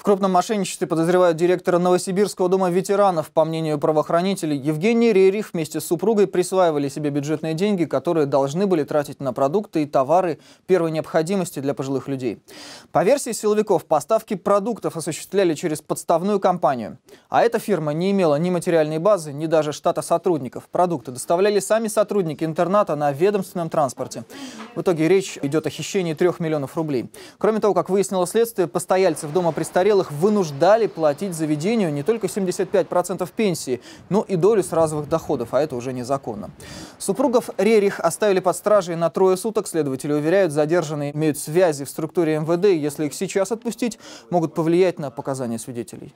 В крупном мошенничестве подозревают директора Новосибирского дома ветеранов. По мнению правоохранителей, Евгений Рерих вместе с супругой присваивали себе бюджетные деньги, которые должны были тратить на продукты и товары первой необходимости для пожилых людей. По версии силовиков, поставки продуктов осуществляли через подставную компанию. А эта фирма не имела ни материальной базы, ни даже штата сотрудников. Продукты доставляли сами сотрудники интерната на ведомственном транспорте. В итоге речь идет о хищении 3 миллионов рублей. Кроме того, как выяснило следствие, постояльцев дома престарелых вынуждали платить заведению не только 75% пенсии, но и долю сразовых доходов, а это уже незаконно. Супругов Рерих оставили под стражей на трое суток. Следователи уверяют, задержанные имеют связи в структуре МВД, и если их сейчас отпустить, могут повлиять на показания свидетелей.